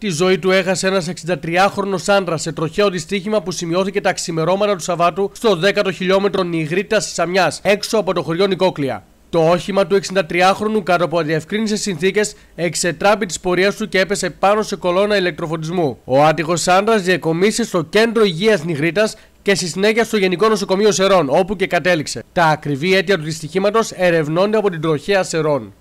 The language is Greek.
Τη ζωή του έχασε ένας 63χρονο άντρας σε τροχαίο δυστύχημα που σημειώθηκε τα ξημερώματα του Σαββάτου στο 10ο χιλιόμετρο Νιγρίτας τη Σαμιάς, έξω από το χωριό Νικόκλια. Το όχημα του 63χρονου κάτω από αδιευκρίνησες συνθήκες εξετράπη της πορείας του και έπεσε πάνω σε κολόνα ηλεκτροφωτισμού. Ο άτυχος άντρας διακομίσει στο κέντρο υγείας Νιγρίτας και στη συνέχεια στο Γενικό Νοσοκομείο Σερών, όπου και κατέληξε. Τα ακριβή αίτια του δυστυχήματος ερευνώνται από την τροχέα Σερών.